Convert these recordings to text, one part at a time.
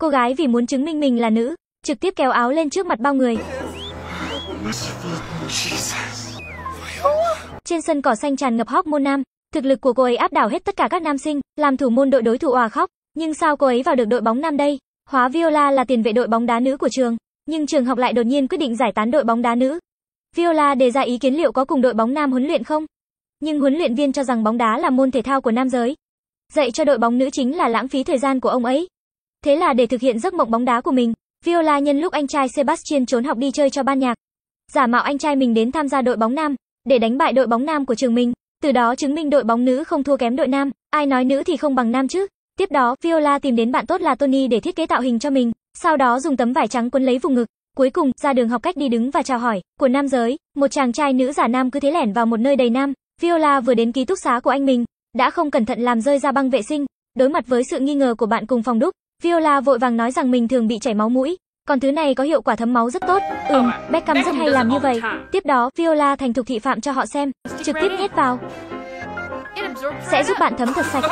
Cô gái vì muốn chứng minh mình là nữ, trực tiếp kéo áo lên trước mặt bao người. Trên sân cỏ xanh tràn ngập hóc môn nam, thực lực của cô ấy áp đảo hết tất cả các nam sinh, làm thủ môn đội đối thủ òa khóc, nhưng sao cô ấy vào được đội bóng nam đây? Hóa Viola là tiền vệ đội bóng đá nữ của trường, nhưng trường học lại đột nhiên quyết định giải tán đội bóng đá nữ. Viola đề ra ý kiến liệu có cùng đội bóng nam huấn luyện không? Nhưng huấn luyện viên cho rằng bóng đá là môn thể thao của nam giới. Dạy cho đội bóng nữ chính là lãng phí thời gian của ông ấy. Thế là để thực hiện giấc mộng bóng đá của mình, Viola nhân lúc anh trai Sebastian trốn học đi chơi cho ban nhạc, giả mạo anh trai mình đến tham gia đội bóng nam để đánh bại đội bóng nam của trường mình, từ đó chứng minh đội bóng nữ không thua kém đội nam, ai nói nữ thì không bằng nam chứ. Tiếp đó, Viola tìm đến bạn tốt là Tony để thiết kế tạo hình cho mình, sau đó dùng tấm vải trắng quấn lấy vùng ngực, cuối cùng ra đường học cách đi đứng và chào hỏi của nam giới, một chàng trai nữ giả nam cứ thế lẻn vào một nơi đầy nam. Viola vừa đến ký túc xá của anh mình, đã không cẩn thận làm rơi ra băng vệ sinh, đối mặt với sự nghi ngờ của bạn cùng phòng đúc, Viola vội vàng nói rằng mình thường bị chảy máu mũi, còn thứ này có hiệu quả thấm máu rất tốt. Ừm, ờ, Beckham rất hay làm như vậy. Tiếp đó, Viola thành thục thị phạm cho họ xem, trực tiếp nhét vào. Sẽ giúp bạn thấm thật sạch.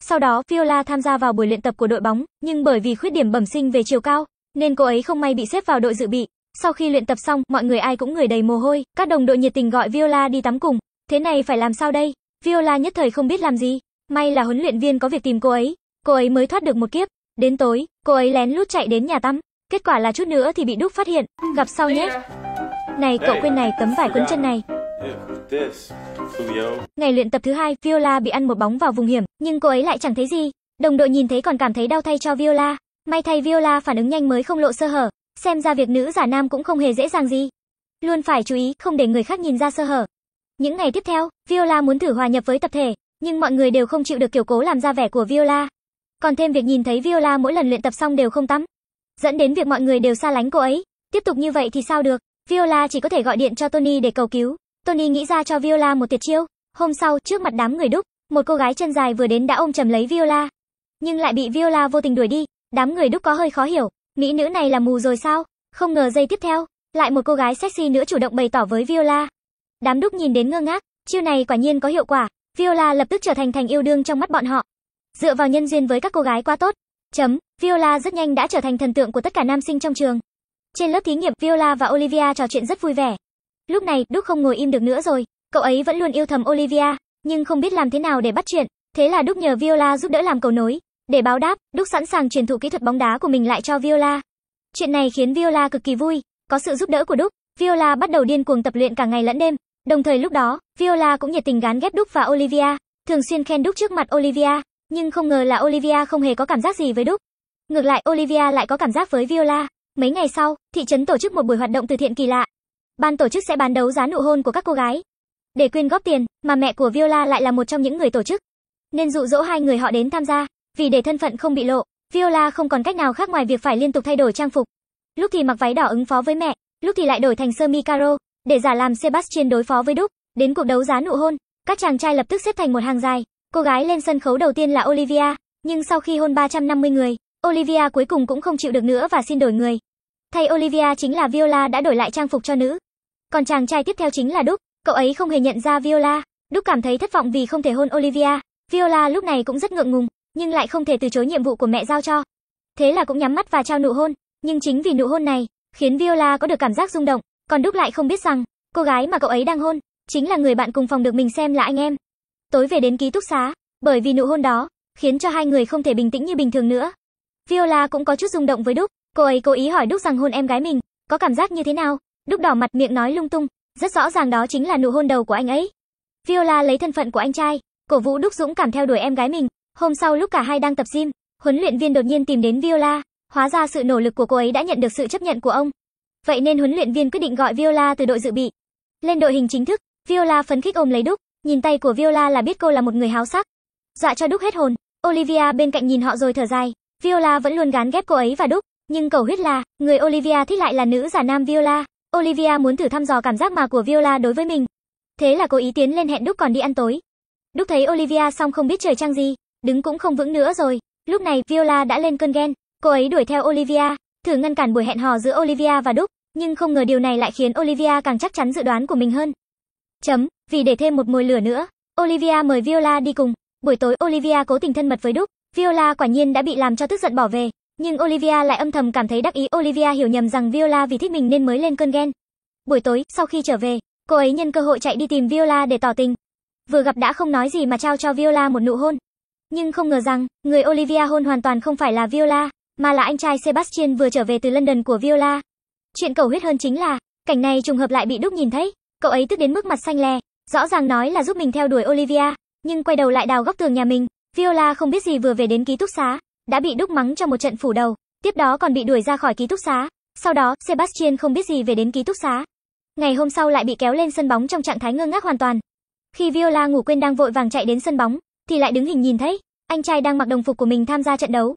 Sau đó, Viola tham gia vào buổi luyện tập của đội bóng, nhưng bởi vì khuyết điểm bẩm sinh về chiều cao, nên cô ấy không may bị xếp vào đội dự bị. Sau khi luyện tập xong, mọi người ai cũng người đầy mồ hôi, các đồng đội nhiệt tình gọi Viola đi tắm cùng. Thế này phải làm sao đây? Viola nhất thời không biết làm gì. May là huấn luyện viên có việc tìm cô ấy, cô ấy mới thoát được một kiếp. Đến tối, cô ấy lén lút chạy đến nhà tắm. Kết quả là chút nữa thì bị Đúc phát hiện. Gặp sau nhé. Này, cậu quên này tấm vải quấn chân này. Ngày luyện tập thứ hai, Viola bị ăn một bóng vào vùng hiểm, nhưng cô ấy lại chẳng thấy gì. Đồng đội nhìn thấy còn cảm thấy đau thay cho Viola. May thay Viola phản ứng nhanh mới không lộ sơ hở. Xem ra việc nữ giả nam cũng không hề dễ dàng gì. Luôn phải chú ý không để người khác nhìn ra sơ hở. Những ngày tiếp theo, Viola muốn thử hòa nhập với tập thể, nhưng mọi người đều không chịu được kiểu cố làm ra vẻ của Viola. Còn thêm việc nhìn thấy Viola mỗi lần luyện tập xong đều không tắm, dẫn đến việc mọi người đều xa lánh cô ấy. Tiếp tục như vậy thì sao được, Viola chỉ có thể gọi điện cho Tony để cầu cứu. Tony nghĩ ra cho Viola một tuyệt chiêu. Hôm sau, trước mặt đám người đúc, một cô gái chân dài vừa đến đã ôm chầm lấy Viola, nhưng lại bị Viola vô tình đuổi đi. Đám người đúc có hơi khó hiểu, mỹ nữ này là mù rồi sao? Không ngờ giây tiếp theo, lại một cô gái sexy nữa chủ động bày tỏ với Viola. Đám đúc nhìn đến ngơ ngác, chiêu này quả nhiên có hiệu quả, Viola lập tức trở thành thành yêu đương trong mắt bọn họ dựa vào nhân duyên với các cô gái quá tốt. Chấm. Viola rất nhanh đã trở thành thần tượng của tất cả nam sinh trong trường. Trên lớp thí nghiệm, Viola và Olivia trò chuyện rất vui vẻ. Lúc này, Đúc không ngồi im được nữa rồi, cậu ấy vẫn luôn yêu thầm Olivia, nhưng không biết làm thế nào để bắt chuyện, thế là Đúc nhờ Viola giúp đỡ làm cầu nối. Để báo đáp, Đúc sẵn sàng truyền thụ kỹ thuật bóng đá của mình lại cho Viola. Chuyện này khiến Viola cực kỳ vui, có sự giúp đỡ của Đúc, Viola bắt đầu điên cuồng tập luyện cả ngày lẫn đêm. Đồng thời lúc đó, Viola cũng nhiệt tình gán ghép Đúc và Olivia, thường xuyên khen Đúc trước mặt Olivia, nhưng không ngờ là Olivia không hề có cảm giác gì với Đúc. Ngược lại Olivia lại có cảm giác với Viola. Mấy ngày sau, thị trấn tổ chức một buổi hoạt động từ thiện kỳ lạ. Ban tổ chức sẽ bán đấu giá nụ hôn của các cô gái. Để quyên góp tiền, mà mẹ của Viola lại là một trong những người tổ chức. Nên dụ dỗ hai người họ đến tham gia, vì để thân phận không bị lộ, Viola không còn cách nào khác ngoài việc phải liên tục thay đổi trang phục. Lúc thì mặc váy đỏ ứng phó với mẹ, lúc thì lại đổi thành sơ mi caro, để giả làm Sebastian đối phó với Đúc. Đến cuộc đấu giá nụ hôn, các chàng trai lập tức xếp thành một hàng dài, Cô gái lên sân khấu đầu tiên là Olivia, nhưng sau khi hôn 350 người, Olivia cuối cùng cũng không chịu được nữa và xin đổi người. Thay Olivia chính là Viola đã đổi lại trang phục cho nữ. Còn chàng trai tiếp theo chính là Đúc, cậu ấy không hề nhận ra Viola. Đúc cảm thấy thất vọng vì không thể hôn Olivia. Viola lúc này cũng rất ngượng ngùng, nhưng lại không thể từ chối nhiệm vụ của mẹ giao cho. Thế là cũng nhắm mắt và trao nụ hôn, nhưng chính vì nụ hôn này, khiến Viola có được cảm giác rung động, còn Đúc lại không biết rằng, cô gái mà cậu ấy đang hôn, chính là người bạn cùng phòng được mình xem là anh em. Tối về đến ký túc xá, bởi vì nụ hôn đó, khiến cho hai người không thể bình tĩnh như bình thường nữa. Viola cũng có chút rung động với Đúc, cô ấy cố ý hỏi Đúc rằng hôn em gái mình, có cảm giác như thế nào? Đúc đỏ mặt miệng nói lung tung, rất rõ ràng đó chính là nụ hôn đầu của anh ấy. Viola lấy thân phận của anh trai, cổ vũ Đúc Dũng cảm theo đuổi em gái mình. Hôm sau lúc cả hai đang tập gym, huấn luyện viên đột nhiên tìm đến Viola, hóa ra sự nỗ lực của cô ấy đã nhận được sự chấp nhận của ông. Vậy nên huấn luyện viên quyết định gọi Viola từ đội dự bị lên đội hình chính thức. Viola phấn khích ôm lấy Đúc, Nhìn tay của Viola là biết cô là một người háo sắc. Dọa cho Đúc hết hồn. Olivia bên cạnh nhìn họ rồi thở dài. Viola vẫn luôn gán ghép cô ấy và Đúc. Nhưng cầu huyết là, người Olivia thích lại là nữ giả nam Viola. Olivia muốn thử thăm dò cảm giác mà của Viola đối với mình. Thế là cô ý tiến lên hẹn Đúc còn đi ăn tối. Đúc thấy Olivia xong không biết trời trăng gì, đứng cũng không vững nữa rồi. Lúc này, Viola đã lên cơn ghen. Cô ấy đuổi theo Olivia, thử ngăn cản buổi hẹn hò giữa Olivia và Đúc, nhưng không ngờ điều này lại khiến Olivia càng chắc chắn dự đoán của mình hơn. Chấm. Vì để thêm một mồi lửa nữa, Olivia mời Viola đi cùng. Buổi tối Olivia cố tình thân mật với Đúc, Viola quả nhiên đã bị làm cho tức giận bỏ về, nhưng Olivia lại âm thầm cảm thấy đắc ý Olivia hiểu nhầm rằng Viola vì thích mình nên mới lên cơn ghen. Buổi tối, sau khi trở về, cô ấy nhân cơ hội chạy đi tìm Viola để tỏ tình. Vừa gặp đã không nói gì mà trao cho Viola một nụ hôn. Nhưng không ngờ rằng, người Olivia hôn hoàn toàn không phải là Viola, mà là anh trai Sebastian vừa trở về từ London của Viola. Chuyện cầu huyết hơn chính là, cảnh này trùng hợp lại bị Đúc nhìn thấy, cậu ấy tức đến mức mặt xanh lè, Rõ ràng nói là giúp mình theo đuổi Olivia, nhưng quay đầu lại đào góc tường nhà mình, Viola không biết gì vừa về đến ký túc xá, đã bị đúc mắng cho một trận phủ đầu, tiếp đó còn bị đuổi ra khỏi ký túc xá. Sau đó, Sebastian không biết gì về đến ký túc xá. Ngày hôm sau lại bị kéo lên sân bóng trong trạng thái ngơ ngác hoàn toàn. Khi Viola ngủ quên đang vội vàng chạy đến sân bóng, thì lại đứng hình nhìn thấy anh trai đang mặc đồng phục của mình tham gia trận đấu.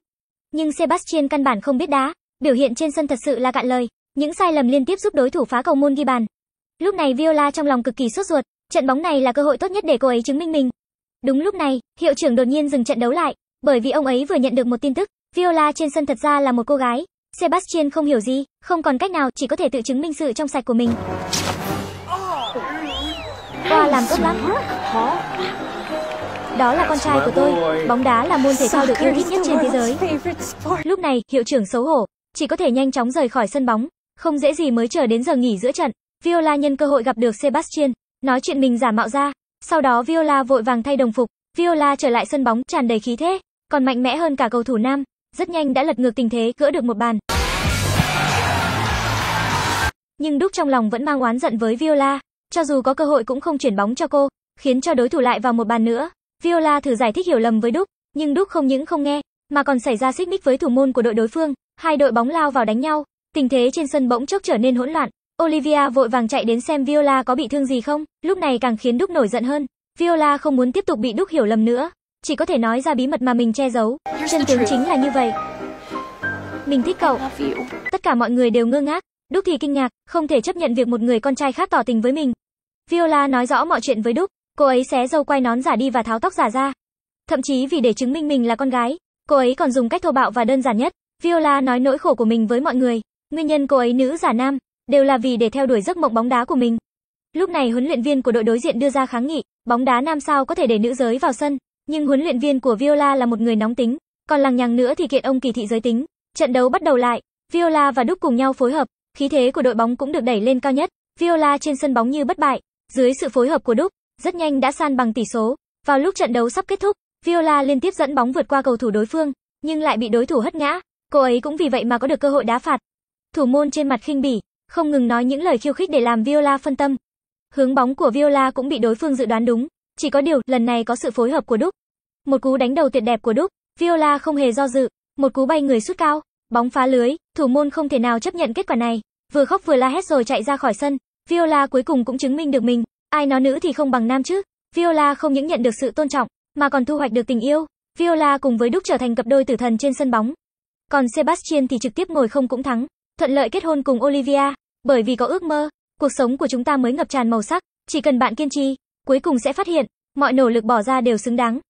Nhưng Sebastian căn bản không biết đá, biểu hiện trên sân thật sự là cạn lời, những sai lầm liên tiếp giúp đối thủ phá cầu môn ghi bàn. Lúc này Viola trong lòng cực kỳ sốt ruột, Trận bóng này là cơ hội tốt nhất để cô ấy chứng minh mình. Đúng lúc này, hiệu trưởng đột nhiên dừng trận đấu lại, bởi vì ông ấy vừa nhận được một tin tức, Viola trên sân thật ra là một cô gái. Sebastian không hiểu gì, không còn cách nào chỉ có thể tự chứng minh sự trong sạch của mình. Qua làm tốt lắm. Đó là con trai của tôi, bóng đá là môn thể thao được yêu thích nhất trên thế giới. Lúc này, hiệu trưởng xấu hổ, chỉ có thể nhanh chóng rời khỏi sân bóng, không dễ gì mới chờ đến giờ nghỉ giữa trận. Viola nhân cơ hội gặp được Sebastian, nói chuyện mình giả mạo ra. Sau đó Viola vội vàng thay đồng phục, Viola trở lại sân bóng tràn đầy khí thế, còn mạnh mẽ hơn cả cầu thủ nam, rất nhanh đã lật ngược tình thế, gỡ được một bàn. Nhưng Đúc trong lòng vẫn mang oán giận với Viola, cho dù có cơ hội cũng không chuyển bóng cho cô, khiến cho đối thủ lại vào một bàn nữa. Viola thử giải thích hiểu lầm với Đúc, nhưng Đúc không những không nghe, mà còn xảy ra xích mích với thủ môn của đội đối phương, hai đội bóng lao vào đánh nhau, tình thế trên sân bỗng chốc trở nên hỗn loạn. Olivia vội vàng chạy đến xem Viola có bị thương gì không, lúc này càng khiến Đúc nổi giận hơn. Viola không muốn tiếp tục bị Đúc hiểu lầm nữa, chỉ có thể nói ra bí mật mà mình che giấu. Chân tướng chính là như vậy. Mình thích cậu. Tất cả mọi người đều ngơ ngác, Đúc thì kinh ngạc, không thể chấp nhận việc một người con trai khác tỏ tình với mình. Viola nói rõ mọi chuyện với Đúc, cô ấy xé râu quay nón giả đi và tháo tóc giả ra. Thậm chí vì để chứng minh mình là con gái, cô ấy còn dùng cách thô bạo và đơn giản nhất. Viola nói nỗi khổ của mình với mọi người, nguyên nhân cô ấy nữ giả nam, đều là vì để theo đuổi giấc mộng bóng đá của mình. Lúc này huấn luyện viên của đội đối diện đưa ra kháng nghị, bóng đá nam sao có thể để nữ giới vào sân, nhưng huấn luyện viên của Viola là một người nóng tính, còn lằng nhằng nữa thì kiện ông kỳ thị giới tính. Trận đấu bắt đầu lại, Viola và Đúc cùng nhau phối hợp, khí thế của đội bóng cũng được đẩy lên cao nhất. Viola trên sân bóng như bất bại, dưới sự phối hợp của Đúc, rất nhanh đã san bằng tỷ số. Vào lúc trận đấu sắp kết thúc, Viola liên tiếp dẫn bóng vượt qua cầu thủ đối phương, nhưng lại bị đối thủ hất ngã. Cô ấy cũng vì vậy mà có được cơ hội đá phạt. Thủ môn trên mặt khinh bỉ, không ngừng nói những lời khiêu khích để làm Viola phân tâm. Hướng bóng của Viola cũng bị đối phương dự đoán đúng, chỉ có điều lần này có sự phối hợp của Đúc. Một cú đánh đầu tuyệt đẹp của Đúc, Viola không hề do dự, một cú bay người sút cao, bóng phá lưới, thủ môn không thể nào chấp nhận kết quả này, vừa khóc vừa la hét rồi chạy ra khỏi sân. Viola cuối cùng cũng chứng minh được mình, ai nói nữ thì không bằng nam chứ. Viola không những nhận được sự tôn trọng, mà còn thu hoạch được tình yêu. Viola cùng với Đúc trở thành cặp đôi tử thần trên sân bóng. Còn Sebastian thì trực tiếp ngồi không cũng thắng, thuận lợi kết hôn cùng Olivia. Bởi vì có ước mơ, cuộc sống của chúng ta mới ngập tràn màu sắc, chỉ cần bạn kiên trì, cuối cùng sẽ phát hiện, mọi nỗ lực bỏ ra đều xứng đáng.